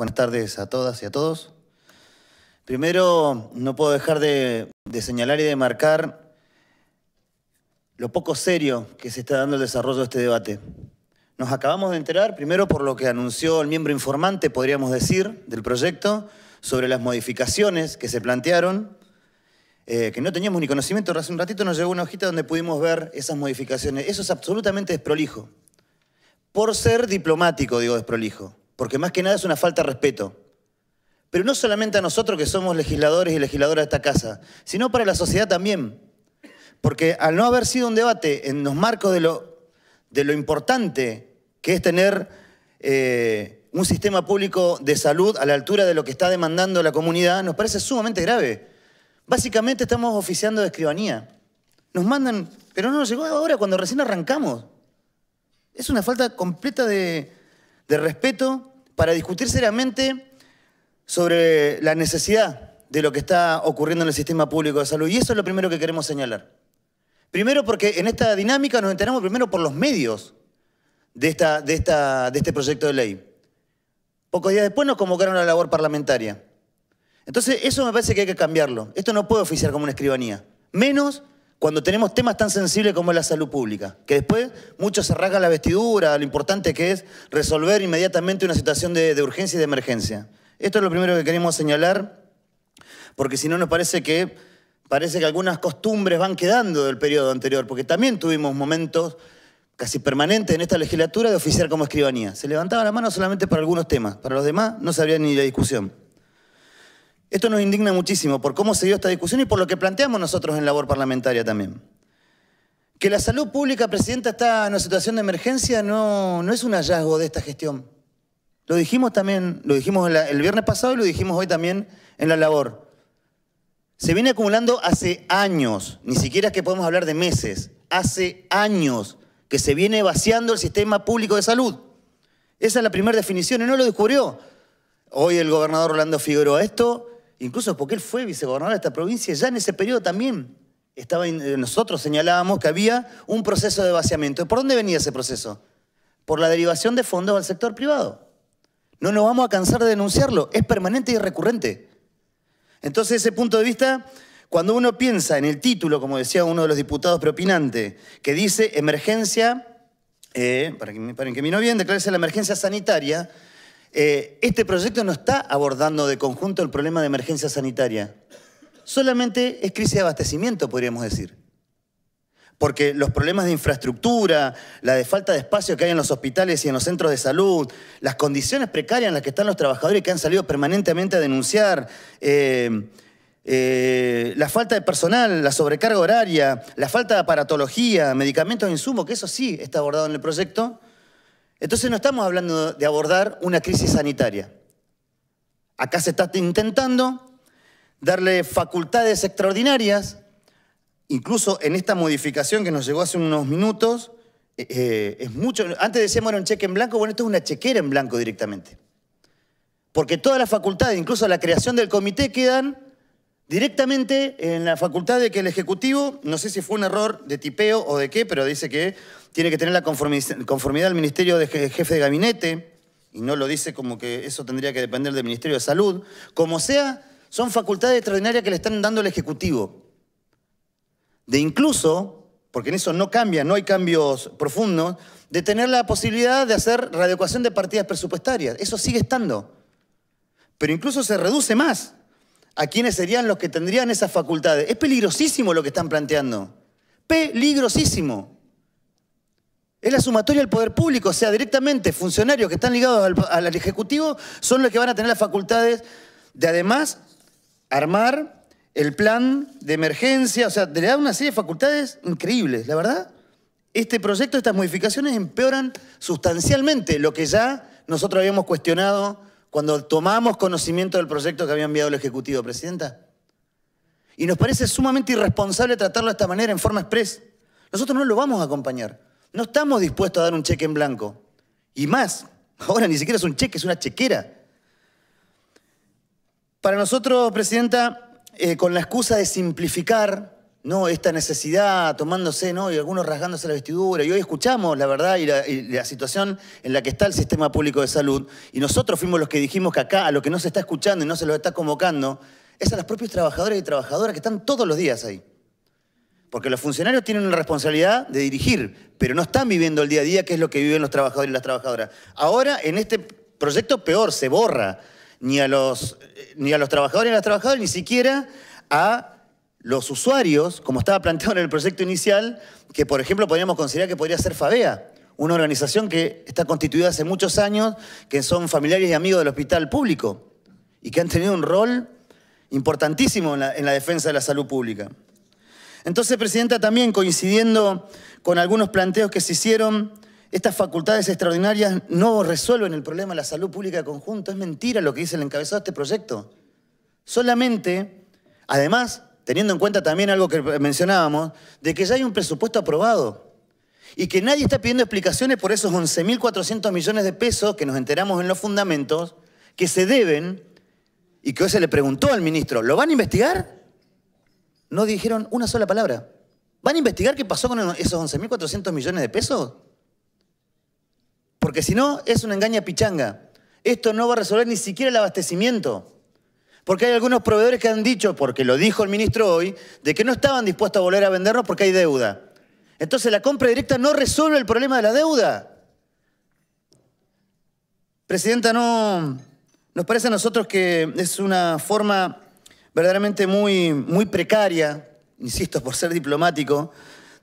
Buenas tardes a todas y a todos. Primero, no puedo dejar de, señalar y de marcar lo poco serio que se está dando el desarrollo de este debate. Nos acabamos de enterar, primero por lo que anunció el miembro informante, podríamos decir, del proyecto, sobre las modificaciones que se plantearon, eh, que no teníamos ni conocimiento. Hace un ratito nos llegó una hojita donde pudimos ver esas modificaciones. Eso es absolutamente desprolijo. Por ser diplomático, digo desprolijo porque más que nada es una falta de respeto. Pero no solamente a nosotros que somos legisladores y legisladoras de esta casa, sino para la sociedad también. Porque al no haber sido un debate en los marcos de lo, de lo importante que es tener eh, un sistema público de salud a la altura de lo que está demandando la comunidad, nos parece sumamente grave. Básicamente estamos oficiando de escribanía. Nos mandan, pero no nos llegó ahora cuando recién arrancamos. Es una falta completa de, de respeto para discutir seriamente sobre la necesidad de lo que está ocurriendo en el sistema público de salud. Y eso es lo primero que queremos señalar. Primero porque en esta dinámica nos enteramos primero por los medios de, esta, de, esta, de este proyecto de ley. Pocos días después nos convocaron a la labor parlamentaria. Entonces, eso me parece que hay que cambiarlo. Esto no puede oficiar como una escribanía. Menos cuando tenemos temas tan sensibles como la salud pública, que después muchos se rasgan la vestidura, lo importante que es resolver inmediatamente una situación de, urgencia y de emergencia. Esto es lo primero que queremos señalar, porque si no nos parece que parece que algunas costumbres van quedando del periodo anterior, porque también tuvimos momentos casi permanentes en esta legislatura de oficiar como escribanía. Se levantaba la mano solamente para algunos temas, para los demás no se abría ni la discusión. Esto nos indigna muchísimo por cómo se dio esta discusión y por lo que planteamos nosotros en labor parlamentaria también. Que la salud pública, Presidenta, está en una situación de emergencia no, no es un hallazgo de esta gestión. Lo dijimos también, lo dijimos el viernes pasado y lo dijimos hoy también en la labor. Se viene acumulando hace años, ni siquiera es que podemos hablar de meses, hace años que se viene vaciando el sistema público de salud. Esa es la primera definición y no lo descubrió hoy el gobernador Orlando Figueroa. Esto incluso porque él fue vicegobernador de esta provincia, ya en ese periodo también estaba, eh, nosotros señalábamos que había un proceso de vaciamiento. ¿Por dónde venía ese proceso? Por la derivación de fondos al sector privado. No nos vamos a cansar de denunciarlo, es permanente y recurrente. Entonces, ese punto de vista, cuando uno piensa en el título, como decía uno de los diputados propinante, que dice emergencia, eh, para, que, para que bien, declararse la emergencia sanitaria, eh, este proyecto no está abordando de conjunto el problema de emergencia sanitaria. Solamente es crisis de abastecimiento, podríamos decir. Porque los problemas de infraestructura, la de falta de espacio que hay en los hospitales y en los centros de salud, las condiciones precarias en las que están los trabajadores que han salido permanentemente a denunciar, eh, eh, la falta de personal, la sobrecarga horaria, la falta de aparatología, medicamentos de insumos, que eso sí está abordado en el proyecto, entonces no estamos hablando de abordar una crisis sanitaria. Acá se está intentando darle facultades extraordinarias, incluso en esta modificación que nos llegó hace unos minutos, eh, eh, es mucho. Antes decíamos era un cheque en blanco, bueno, esto es una chequera en blanco directamente. Porque todas las facultades, incluso la creación del comité, quedan Directamente en la facultad de que el Ejecutivo, no sé si fue un error de tipeo o de qué, pero dice que tiene que tener la conformidad al Ministerio de Jefe de Gabinete, y no lo dice como que eso tendría que depender del Ministerio de Salud. Como sea, son facultades extraordinarias que le están dando el Ejecutivo. De incluso, porque en eso no cambia, no hay cambios profundos, de tener la posibilidad de hacer readecuación de partidas presupuestarias. Eso sigue estando. Pero incluso se reduce más a quiénes serían los que tendrían esas facultades. Es peligrosísimo lo que están planteando. Peligrosísimo. Es la sumatoria del poder público, o sea, directamente funcionarios que están ligados al, Ejecutivo son los que van a tener las facultades de además armar el plan de emergencia, o sea, de dar una serie de facultades increíbles, la verdad. Este proyecto, estas modificaciones empeoran sustancialmente lo que ya nosotros habíamos cuestionado cuando tomamos conocimiento del proyecto que había enviado el Ejecutivo, Presidenta. Y nos parece sumamente irresponsable tratarlo de esta manera, en forma express. Nosotros no lo vamos a acompañar. No estamos dispuestos a dar un cheque en blanco. Y más, ahora ni siquiera es un cheque, es una chequera. Para nosotros, Presidenta, eh, con la excusa de simplificar, no, esta necesidad tomándose, ¿no? Y algunos rasgándose la vestidura. Y hoy escuchamos la verdad y la, situación en la que está el sistema público de salud. Y nosotros fuimos los que dijimos que acá, a lo que no se está escuchando y no se lo está convocando, es a los propios trabajadores y trabajadoras que están todos los días ahí. Porque los funcionarios tienen la responsabilidad de dirigir, pero no están viviendo el día a día, que es lo que viven los trabajadores y las trabajadoras. Ahora, en este proyecto, peor, se borra ni a los, eh, ni a los trabajadores y las trabajadoras, ni siquiera a los usuarios, como estaba planteado en el proyecto inicial, que por ejemplo podríamos considerar que podría ser FABEA, una organización que está constituida hace muchos años, que son familiares y amigos del hospital público y que han tenido un rol importantísimo en la, defensa de la salud pública. Entonces, Presidenta, también coincidiendo con algunos planteos que se hicieron, estas facultades extraordinarias no resuelven el problema de la salud pública de conjunto. Es mentira lo que dice el encabezado de este proyecto. Solamente, además, teniendo en cuenta también algo que mencionábamos, de que ya hay un presupuesto aprobado y que nadie está pidiendo explicaciones por esos 11.400 millones de pesos que nos enteramos en los fundamentos, que se deben y que hoy se le preguntó al ministro, ¿lo van a investigar? No dijeron una sola palabra. ¿Van a investigar qué pasó con esos 11.400 millones de pesos? Porque si no, es una engaña pichanga. Esto no va a resolver ni siquiera el abastecimiento. Porque hay algunos proveedores que han dicho, porque lo dijo el ministro hoy, de que no estaban dispuestos a volver a vendernos porque hay deuda. Entonces la compra directa no resuelve el problema de la deuda. Presidenta, no, nos parece a nosotros que es una forma verdaderamente muy, muy precaria, insisto, por ser diplomático,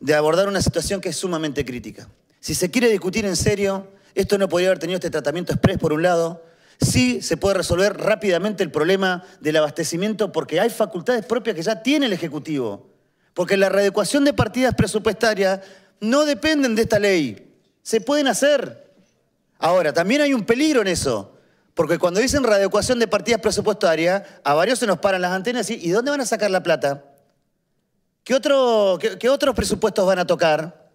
de abordar una situación que es sumamente crítica. Si se quiere discutir en serio, esto no podría haber tenido este tratamiento express por un lado, sí se puede resolver rápidamente el problema del abastecimiento porque hay facultades propias que ya tiene el Ejecutivo. Porque la readecuación de partidas presupuestarias no dependen de esta ley. Se pueden hacer. Ahora, también hay un peligro en eso. Porque cuando dicen readecuación de partidas presupuestarias, a varios se nos paran las antenas y ¿y dónde van a sacar la plata? qué otros presupuestos van a tocar?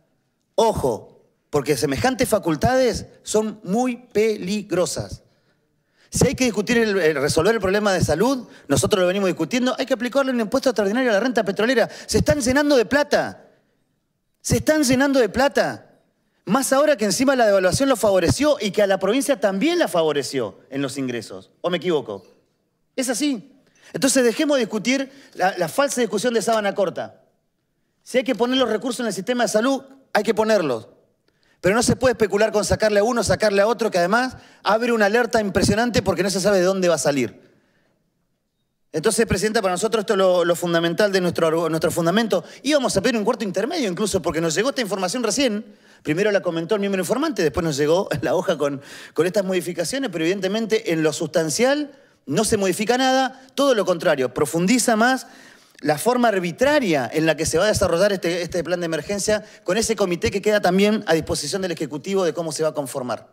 Ojo, porque semejantes facultades son muy peligrosas. Si hay que discutir eh, resolver el problema de salud, nosotros lo venimos discutiendo, hay que aplicarle un impuesto extraordinario a la renta petrolera. Se están llenando de plata. Se están llenando de plata. Más ahora que encima la devaluación lo favoreció y que a la provincia también la favoreció en los ingresos. ¿O me equivoco? Es así. Entonces dejemos de discutir la, la falsa discusión de sábana corta. Si hay que poner los recursos en el sistema de salud, hay que ponerlos. Pero no se puede especular con sacarle a uno, sacarle a otro, que además abre una alerta impresionante porque no se sabe de dónde va a salir. Entonces, Presidenta, para nosotros esto es lo, fundamental de nuestro, nuestro fundamento. Íbamos a pedir un cuarto intermedio incluso, porque nos llegó esta información recién. Primero la comentó el miembro informante, después nos llegó la hoja con, con estas modificaciones, pero evidentemente en lo sustancial no se modifica nada, todo lo contrario, profundiza más la forma arbitraria en la que se va a desarrollar este, este, plan de emergencia con ese comité que queda también a disposición del Ejecutivo de cómo se va a conformar.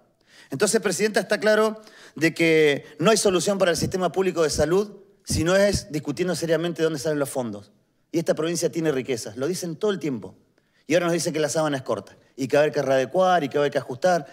Entonces, Presidenta, está claro de que no hay solución para el sistema público de salud si no es discutiendo seriamente dónde salen los fondos. Y esta provincia tiene riquezas, lo dicen todo el tiempo. Y ahora nos dicen que la sábana es corta y que va a haber que readecuar y que va a haber que ajustar.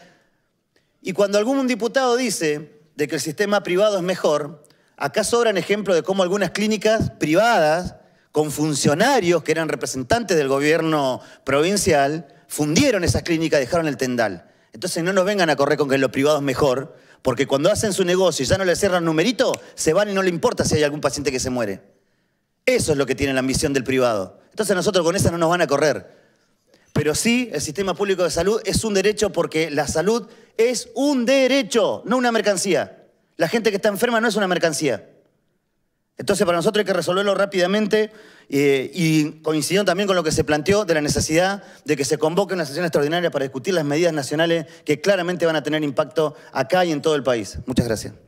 Y cuando algún diputado dice de que el sistema privado es mejor, acá sobran ejemplos de cómo algunas clínicas privadas con funcionarios que eran representantes del gobierno provincial, fundieron esas clínicas, dejaron el tendal. Entonces no nos vengan a correr con que lo privado es mejor, porque cuando hacen su negocio y ya no le cierran numerito, se van y no le importa si hay algún paciente que se muere. Eso es lo que tiene la ambición del privado. Entonces nosotros con esa no nos van a correr. Pero sí, el sistema público de salud es un derecho porque la salud es un derecho, no una mercancía. La gente que está enferma no es una mercancía. Entonces, para nosotros hay que resolverlo rápidamente eh, y coincidió también con lo que se planteó de la necesidad de que se convoque una sesión extraordinaria para discutir las medidas nacionales que claramente van a tener impacto acá y en todo el país. Muchas gracias.